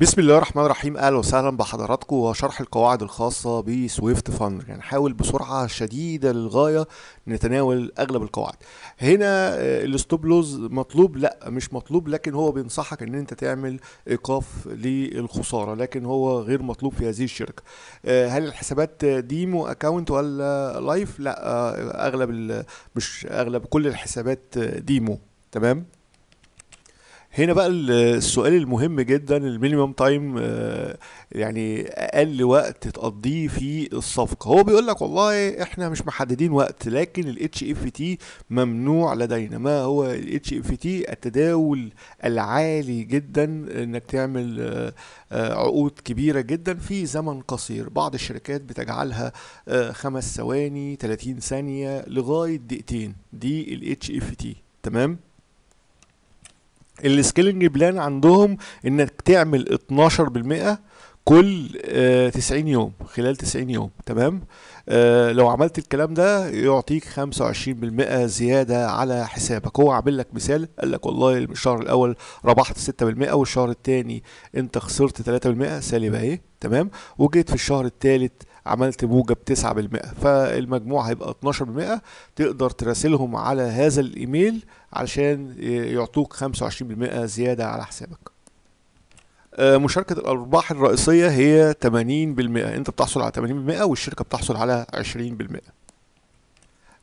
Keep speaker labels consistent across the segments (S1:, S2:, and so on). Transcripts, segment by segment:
S1: بسم الله الرحمن الرحيم اهلا وسهلا بحضراتكم وشرح القواعد الخاصه بسويفت فاندر يعني حاول بسرعه شديده للغايه نتناول اغلب القواعد هنا آه، الستوب لوز مطلوب لا مش مطلوب لكن هو بينصحك ان انت تعمل ايقاف للخساره لكن هو غير مطلوب في هذه الشركه آه، هل الحسابات ديمو اكاونت ولا لايف لا آه، اغلب مش اغلب كل الحسابات ديمو تمام هنا بقى السؤال المهم جدا المينيمم تايم آه، يعني اقل وقت تقضيه في الصفقه هو بيقول لك والله احنا مش محددين وقت لكن الاتش اف تي ممنوع لدينا ما هو الاتش اف تي التداول العالي جدا انك تعمل آه، آه، عقود كبيره جدا في زمن قصير بعض الشركات بتجعلها خمس ثواني 30 ثانيه لغايه دقيقتين دي الاتش اف تي تمام السكيلنج بلان عندهم انك تعمل 12% كل 90 آه، يوم خلال 90 يوم تمام آه، لو عملت الكلام ده يعطيك 25% زيادة على حسابك هو عامل لك مثال قال لك والله الشهر الأول ربحت 6% والشهر الثاني أنت خسرت 3% سالب أهي إيه؟ تمام وجيت في الشهر الثالث عملت موجب 9% فالمجموع هيبقى 12% تقدر تراسلهم على هذا الإيميل علشان يعطوك 25% زيادة على حسابك آه، مشاركة الأرباح الرئيسية هي 80% أنت بتحصل على 80% والشركة بتحصل على 20%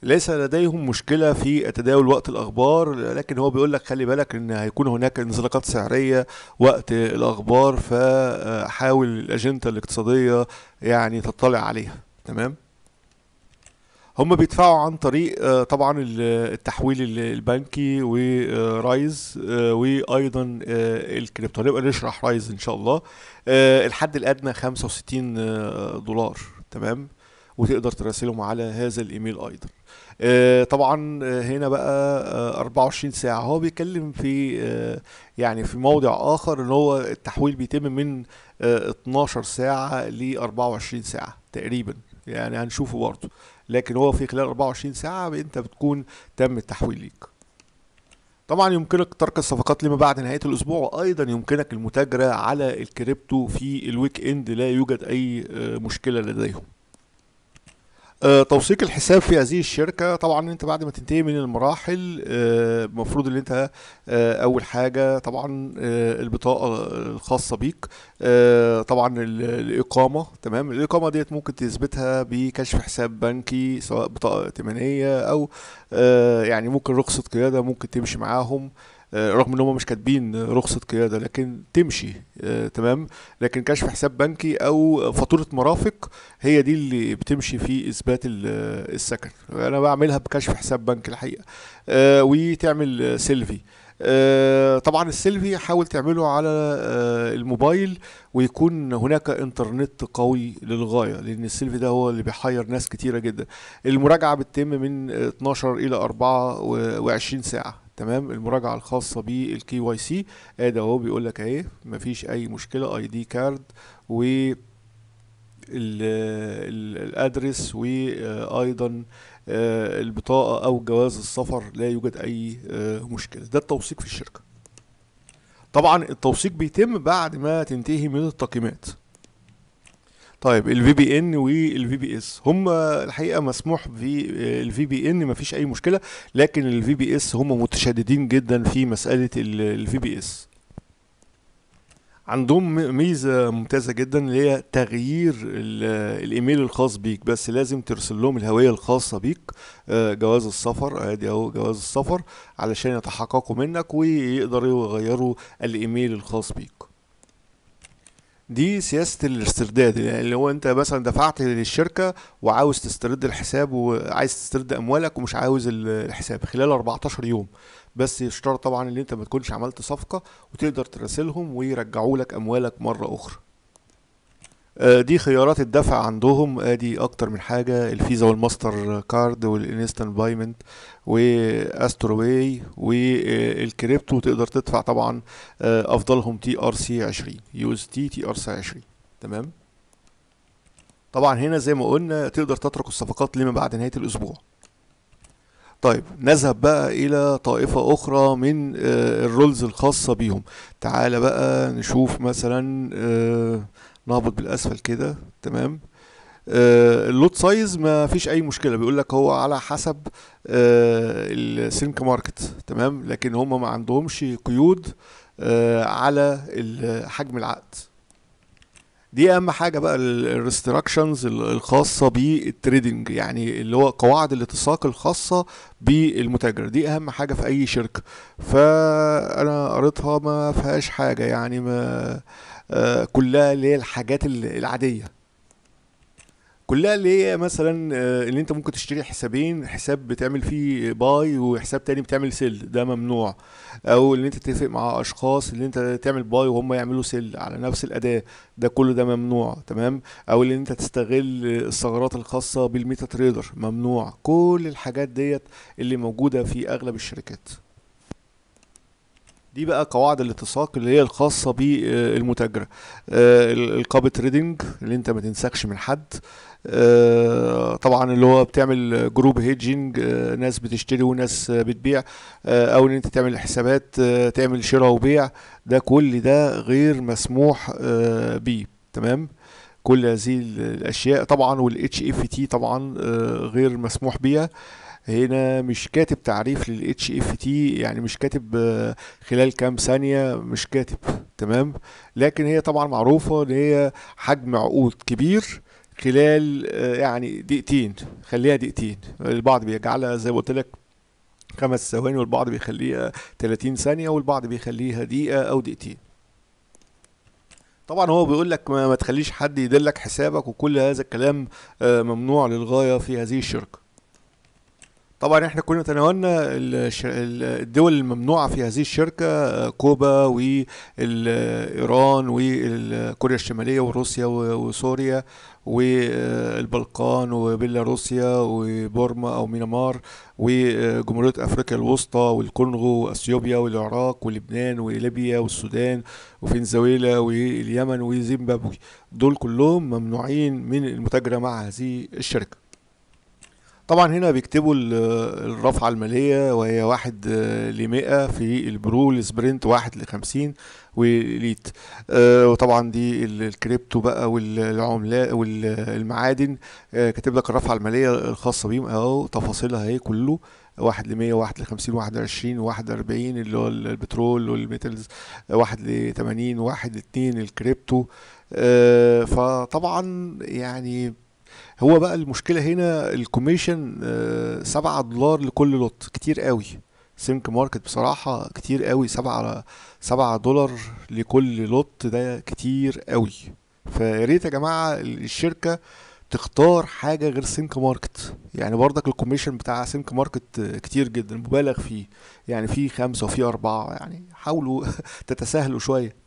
S1: ليس لديهم مشكلة في تداول وقت الأخبار لكن هو بيقول لك خلي بالك إن هيكون هناك انزلاقات سعرية وقت الأخبار فحاول الأجندة الاقتصادية يعني تطلع عليها تمام هم بيدفعوا عن طريق آه، طبعا التحويل البنكي ورايز آه، وايضا آه، الكريبتو هنبقى نشرح رايز ان شاء الله الحد الادنى 65 دولار تمام وتقدر تراسلهم على هذا الايميل ايضا طبعا هنا بقى 24 ساعة هو بيتكلم في يعني في موضع آخر إن هو التحويل بيتم من 12 ساعة ل 24 ساعة تقريبا يعني هنشوفه برضه لكن هو في خلال 24 ساعة انت بتكون تم التحويل ليك طبعا يمكنك ترك الصفقات لما بعد نهاية الأسبوع وأيضا يمكنك المتاجرة على الكريبتو في الويك إند لا يوجد أي آه، مشكلة لديهم آه، توثيق الحساب في هذه الشركه طبعا انت بعد ما تنتهي من المراحل المفروض آه، ان انت آه، اول حاجه طبعا البطاقه الخاصه بيك طبعا الاقامه تمام الاقامه ديت ممكن تثبتها بكشف حساب بنكي سواء بطاقه ائتمانيه او يعني ممكن رخصه قياده ممكن تمشي معاهم آه، رغم ان هم مش كاتبين رخصه قياده لكن تمشي آه، تمام لكن كشف حساب بنكي او فاتوره مرافق هي دي اللي بتمشي في اثبات آه، السكن انا بعملها بكشف حساب بنكي الحقيقه وتعمل سيلفي طبعا السيلفي حاول تعمله على الموبايل ويكون هناك انترنت قوي للغايه لان السيلفي ده هو اللي بيحير ناس كتيره جدا المراجعه بتتم من 12 الى 24 ساعه تمام المراجعه الخاصه بالكي واي سي ادي اهو بيقول لك اهي مفيش اي مشكله اي دي كارد و الادرس وايضا آه، البطاقه او جواز السفر لا يوجد اي آه، مشكله ده التوثيق في الشركه طبعا التوثيق بيتم بعد ما تنتهي من التقييمات طيب الفي بي ان والفي بي اس هم الحقيقه مسموح الفي بي ان مفيش اي مشكله لكن الفي بي اس هم متشددين جدا في مساله الفي بي اس عندهم ميزه ممتازه جدا اللي هي تغيير الايميل الخاص بيك بس لازم ترسل لهم الهويه الخاصه بيك آه، جواز السفر ادي اهو جواز السفر علشان يتحققوا منك ويقدروا يغيروا الايميل الخاص بيك دي سياسه الاسترداد يعني اللي هو انت مثلا دفعت للشركه وعاوز تسترد الحساب وعايز تسترد اموالك ومش عاوز الحساب خلال 14 يوم بس يشترط طبعا ان انت ما تكونش عملت صفقه وتقدر تراسلهم ويرجعوا لك اموالك مره اخرى آه، دي خيارات الدفع عندهم ادي آه، اكتر من حاجة الفيزا والماستر كارد والانستنت بايمنت واستروي والكريبتو تقدر تدفع طبعا آه، افضلهم تي ار سي 20 يو اس تي تي ار سي 20 تمام طبعا هنا زي ما قلنا تقدر تترك الصفقات لما بعد نهاية الاسبوع طيب نذهب بقى الى طائفة اخرى من الرولز الخاصة بيهم تعال بقى نشوف مثلا نهبط بالاسفل كده تمام آه، اللوت سايز ما فيش اي مشكله بيقول لك هو على حسب آه، السينك ماركت تمام لكن هم ما عندهمش قيود آه، على حجم العقد دي اهم حاجه بقى الريستراكشنز الخاصه بالتريدنج يعني اللي هو قواعد الاتساق الخاصه بالمتاجر دي اهم حاجه في اي شركه فانا قريتها ما فيهاش حاجه يعني ما آه، كلها اللي هي الحاجات العاديه كلها اللي هي مثلا آه، اللي انت ممكن تشتري حسابين حساب بتعمل فيه باي وحساب تاني بتعمل سيل ده ممنوع او اللي انت تتفق مع اشخاص اللي انت تعمل باي وهم يعملوا سيل على نفس الاداة ده كله ده ممنوع تمام او اللي انت تستغل الثغرات الخاصة بالميتا تريدر ممنوع كل الحاجات ديت اللي موجودة في اغلب الشركات دي بقى قواعد الاتساق اللي هي الخاصه بالمتاجره آه، القابة ريدنج اللي انت ما تنسكش من حد آه، طبعا اللي هو بتعمل جروب هيدجنج آه، ناس بتشتري وناس بتبيع او ان انت تعمل حسابات تعمل شراء وبيع ده كل ده غير مسموح بيه تمام كل هذه الاشياء طبعا والاتش اف تي طبعا غير مسموح بيها هنا مش كاتب تعريف لل HFT e يعني مش كاتب آه، خلال كام ثانية مش كاتب تمام لكن هي طبعا معروفة ان هي حجم عقود كبير خلال آه، يعني دقيقتين خليها دقيقتين البعض بيجعلها زي ما قلت لك خمس ثواني والبعض بيخليها 30 ثانية والبعض بيخليها دقيقة أو دقيقتين طبعا هو بيقول لك ما تخليش حد يدلك حسابك وكل هذا الكلام آه، ممنوع للغاية في هذه الشركة طبعا احنا كنا تناولنا الدول الممنوعه في هذه الشركه كوبا وايران وكوريا الشماليه وروسيا وسوريا والبلقان وبيلاروسيا وبورما او ميانمار وجمهوريه افريقيا الوسطى والكونغو واثيوبيا والعراق ولبنان وليبيا والسودان وفنزويلا واليمن وزيمبابوي دول كلهم ممنوعين من المتاجره مع هذه الشركه طبعا هنا بيكتبوا الرفعة المالية وهي واحد آه، لمئة في البرو السبرنت واحد لخمسين وليت آه، وطبعا دي الكريبتو بقى والعملات والمعادن آه، كاتب لك الرفعة المالية الخاصة بيهم اهو تفاصيلها اهي كله واحد لمية واحد لخمسين واحد لعشرين واحد لأربعين اللي هو البترول والميتلز واحد لثمانين واحد لاتنين الكريبتو فطبعا يعني هو بقى المشكله هنا الكوميشن 7 آه، دولار لكل لوت كتير قوي سمك ماركت بصراحه كتير قوي 7 7 دولار لكل لوت ده كتير قوي فيا ريت يا جماعه الشركه تختار حاجة غير سينك ماركت يعني برضك الكوميشن بتاع سينك ماركت آه، كتير جدا مبالغ فيه يعني في خمسة وفي أربعة يعني حاولوا تتساهلوا شوية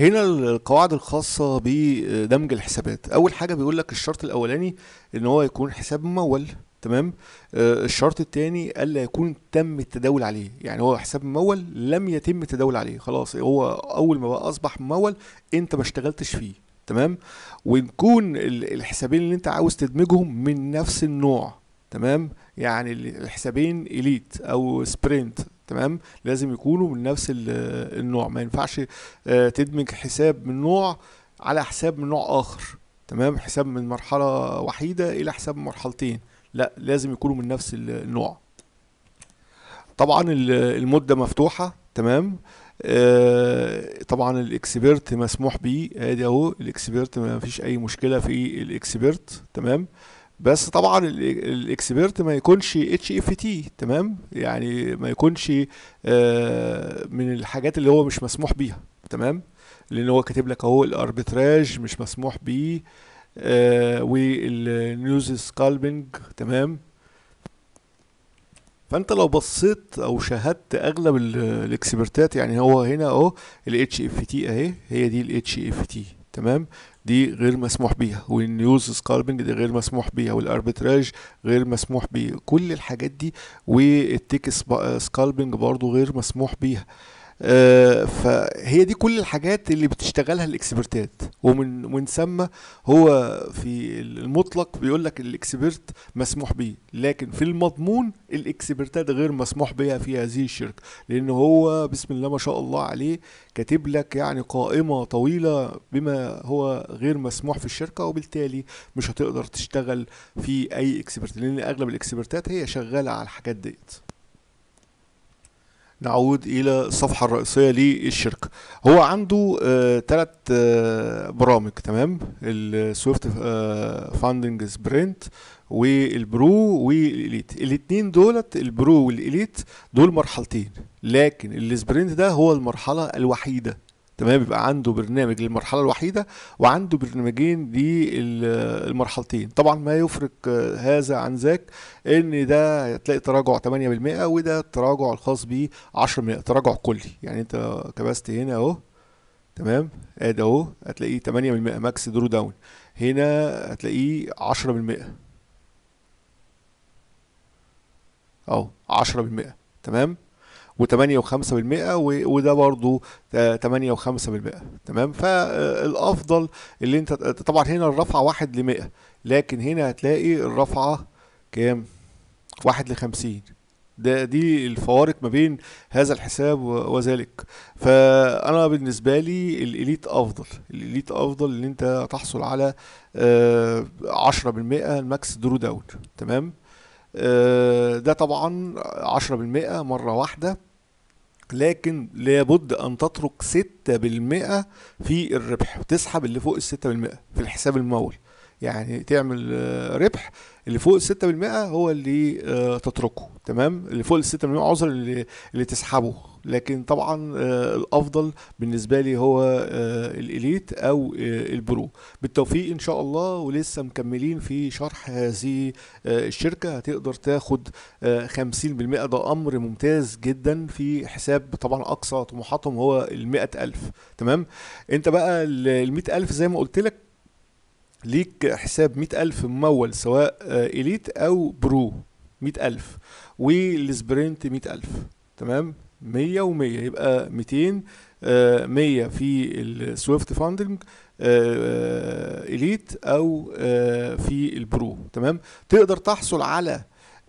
S1: هنا القواعد الخاصة بدمج الحسابات أول حاجة بيقول لك الشرط الأولاني إن هو يكون حساب ممول تمام آه الشرط الثاني الا يكون تم التداول عليه يعني هو حساب ممول لم يتم التداول عليه خلاص هو اول ما بقى اصبح ممول انت ما اشتغلتش فيه تمام ويكون الحسابين اللي انت عاوز تدمجهم من نفس النوع تمام يعني الحسابين اليت او سبرنت تمام لازم يكونوا من نفس النوع ما ينفعش آه، تدمج حساب من نوع على حساب من نوع اخر تمام حساب من مرحله وحيده الى حساب مرحلتين لا لازم يكونوا من نفس النوع طبعا المده مفتوحه تمام آه طبعا الاكسبيرت مسموح بيه ادي اهو الاكسبيرت ما فيش اي مشكله في الاكسبيرت تمام بس طبعا الاكسبيرت ما يكونش اتش اف تي تمام يعني ما يكونش آه، من الحاجات اللي هو مش مسموح بيها تمام لان هو كاتب لك اهو الاربيتراج مش مسموح بيه آه، والنيوز سكالبنج تمام فانت لو بصيت او شاهدت اغلب الاكسبرتات يعني هو هنا اهو الاتش اف تي اهي هي دي الاتش اف تي تمام دي غير مسموح بيها والنيوز سكالبنج دي غير مسموح بيها والاربيتراج غير مسموح بيه كل الحاجات دي والتيك سكالبنج برضو غير مسموح بيها آه، فهي دي كل الحاجات اللي بتشتغلها الاكسبرتات ومن ومن ثم هو في المطلق بيقول لك الاكسبرت مسموح به لكن في المضمون الاكسبرتات غير مسموح بها في هذه الشركه لان هو بسم الله ما شاء الله عليه كاتب لك يعني قائمه طويله بما هو غير مسموح في الشركه وبالتالي مش هتقدر تشتغل في اي اكسبرت لان اغلب الاكسبرتات هي شغاله على الحاجات ديت نعود الى الصفحه الرئيسيه للشركه هو عنده ثلاث آه، آه، برامج تمام السويفت آه، فاندنج سبرنت والبرو والاليت الاثنين دولت البرو والاليت دول مرحلتين لكن السبرنت ده هو المرحله الوحيده تمام يبقى عنده برنامج للمرحله الوحيده وعنده برنامجين للمرحلتين طبعا ما يفرق هذا عن ذاك ان ده هتلاقي تراجع 8% وده التراجع الخاص بيه 10% تراجع كلي يعني انت كبست هنا اهو تمام ادي اهو هتلاقيه 8% ماكس درو داون هنا هتلاقيه 10% اهو 10% تمام و 85 وده برضو 8.5% تمام فالافضل اللي انت طبعا هنا الرفعه 1 ل 100 لكن هنا هتلاقي الرفعه كام 1 ل 50 ده دي الفوارق ما بين هذا الحساب وذلك فانا بالنسبه لي الاليت افضل الاليت افضل ان انت تحصل على 10% آه، الماكس درو داون تمام آه، ده طبعا 10% مره واحده لكن لابد أن تترك 6% في الربح وتسحب اللي فوق ال 6% في الحساب الممول يعني تعمل آه، ربح اللي فوق ال 6% هو اللي آه، تتركه تمام اللي فوق ال 6% عذر اللي, اللي تسحبه لكن طبعا آه، الافضل بالنسبه لي هو آه، الاليت او آه، البرو بالتوفيق ان شاء الله ولسه مكملين في شرح هذه الشركه هتقدر تاخد 50% ده امر ممتاز جدا في حساب طبعا اقصى طموحاتهم هو ال ألف تمام انت بقى ال ألف زي ما قلت لك ليك حساب مئة ألف ممول سواء إليت أو برو مئة ألف والسبرنت مئة ألف تمام 100 و100 يبقى 200 100 آه، في السويفت فاندنج آه، آه، اليت او في البرو تمام تقدر تحصل على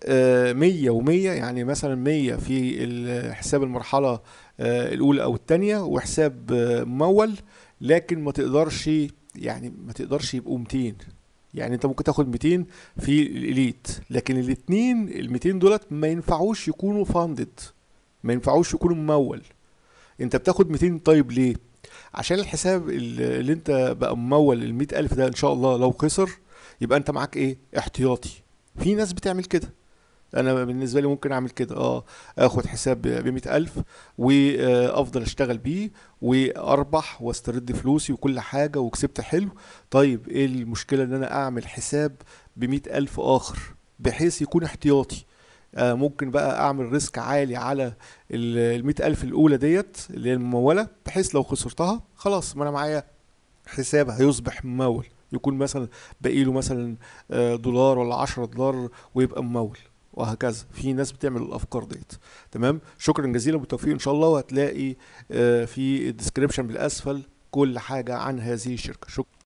S1: 100 و100 يعني مثلا 100 في حساب المرحله الاولى او الثانيه وحساب ممول لكن ما تقدرش يعني ما تقدرش يبقوا 200 يعني انت ممكن تاخد 200 في الاليت لكن الاثنين ال 200 دولت ما ينفعوش يكونوا فاندد ما ينفعوش يكون ممول انت بتاخد 200 طيب ليه عشان الحساب اللي انت بقى ممول ال ألف ده ان شاء الله لو خسر يبقى انت معاك ايه احتياطي في ناس بتعمل كده انا بالنسبه لي ممكن اعمل كده اه اخد حساب ب ألف وافضل آه، اشتغل بيه واربح واسترد فلوسي وكل حاجه وكسبت حلو طيب ايه المشكله ان انا اعمل حساب ب ألف اخر بحيث يكون احتياطي آه، ممكن بقى اعمل ريسك عالي على ال 100000 الاولى ديت اللي هي المموله بحيث لو خسرتها خلاص ما انا معايا حساب هيصبح ممول يكون مثلا باقي له مثلا آه، دولار ولا 10 دولار ويبقى ممول وهكذا في ناس بتعمل الافكار ديت تمام شكرا جزيلا بالتوفيق ان شاء الله وهتلاقي آه، في الديسكريبشن بالاسفل كل حاجه عن هذه الشركه شكرا